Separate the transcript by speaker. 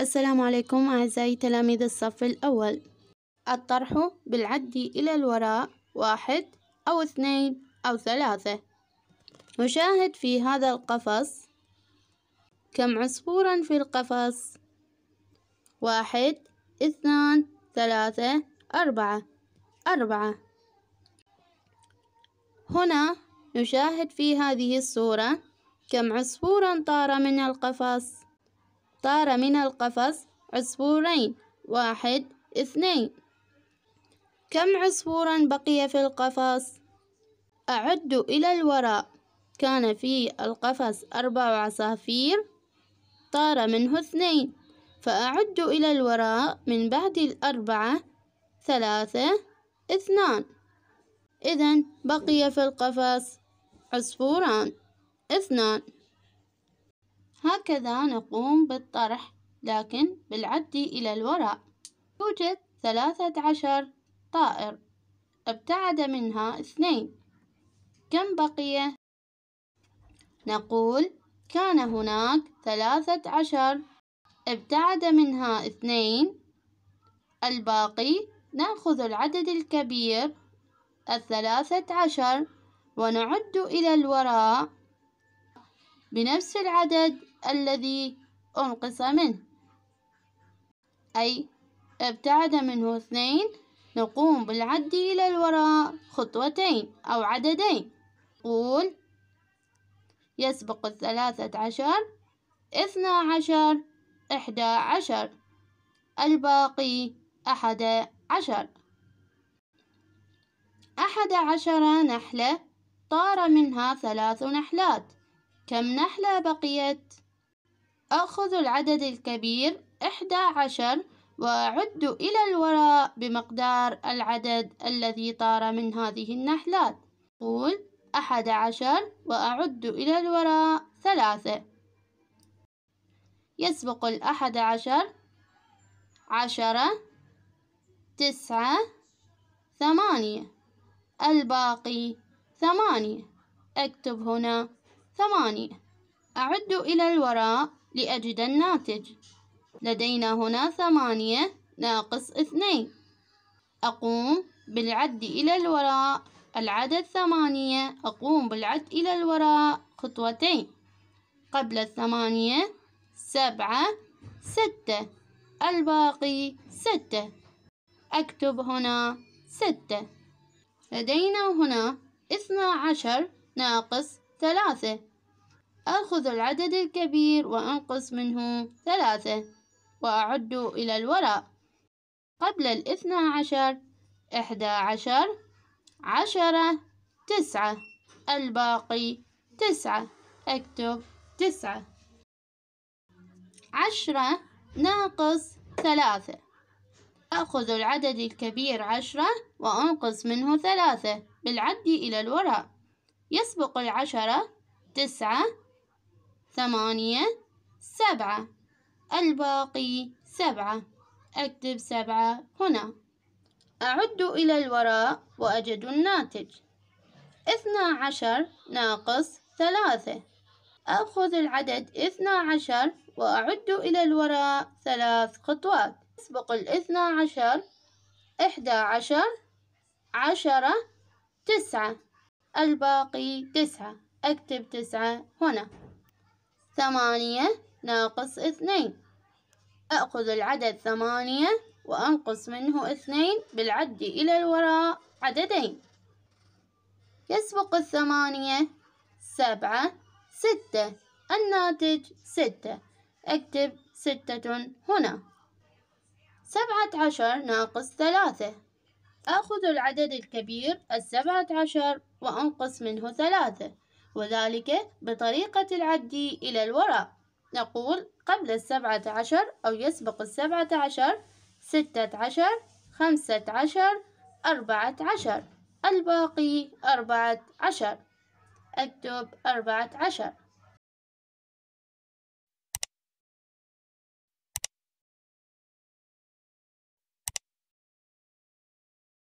Speaker 1: السلام عليكم أعزائي تلاميذ الصف الأول الطرح بالعد إلى الوراء واحد أو اثنين أو ثلاثة نشاهد في هذا القفص كم عصفورا في القفص واحد اثنان ثلاثة أربعة أربعة هنا نشاهد في هذه الصورة كم عصفورا طار من القفص اختار من القفص عصفورين واحد اثنين كم عصفورا بقي في القفص أعد إلى الوراء كان في القفص أربع عصافير طار منه اثنين فأعد إلى الوراء من بعد الأربعة ثلاثة اثنان إذا بقي في القفص عصفوران اثنان هكذا نقوم بالطرح لكن بالعد إلى الوراء يوجد ثلاثة عشر طائر ابتعد منها اثنين كم بقي؟ نقول كان هناك ثلاثة عشر ابتعد منها اثنين الباقي نأخذ العدد الكبير الثلاثة عشر ونعد إلى الوراء بنفس العدد الذي أنقص منه أي ابتعد منه اثنين نقوم بالعد إلى الوراء خطوتين أو عددين قول يسبق الثلاثة عشر اثنا عشر احدى عشر الباقي احد عشر احد عشر نحلة طار منها ثلاث نحلات كم نحلة بقيت؟ أخذ العدد الكبير إحدى عشر وأعد إلى الوراء بمقدار العدد الذي طار من هذه النحلات قول أحد عشر وأعد إلى الوراء ثلاثة يسبق الأحد عشر عشرة تسعة ثمانية الباقي ثمانية اكتب هنا ثمانية أعد إلى الوراء لأجد الناتج لدينا هنا ثمانية ناقص اثنين أقوم بالعد إلى الوراء العدد ثمانية أقوم بالعد إلى الوراء خطوتين قبل الثمانية سبعة ستة الباقي ستة أكتب هنا ستة لدينا هنا اثنا عشر ناقص ثلاثة أخذ العدد الكبير وأنقص منه ثلاثة وأعد إلى الوراء قبل الاثنى عشر إحدى عشر عشرة تسعة الباقي تسعة اكتب تسعة عشرة ناقص ثلاثة أخذ العدد الكبير عشرة وأنقص منه ثلاثة بالعد إلى الوراء يسبق العشرة تسعة ثمانية سبعة الباقي سبعة أكتب سبعة هنا أعد إلى الوراء وأجد الناتج اثنا عشر ناقص ثلاثة أخذ العدد اثنا عشر وأعد إلى الوراء ثلاث خطوات أسبق الاثنا عشر إحدى عشر عشرة تسعة الباقي تسعة أكتب تسعة هنا ثمانية ناقص اثنين أخذ العدد ثمانية وأنقص منه اثنين بالعد إلى الوراء عددين يسبق الثمانية سبعة ستة الناتج ستة أكتب ستة هنا سبعة عشر ناقص ثلاثة آخذ العدد الكبير السبعة عشر وأنقص منه ثلاثة وذلك بطريقة العد إلى الوراء نقول قبل السبعة عشر أو يسبق السبعة عشر ستة عشر خمسة عشر أربعة عشر الباقي أربعة عشر أكتب أربعة عشر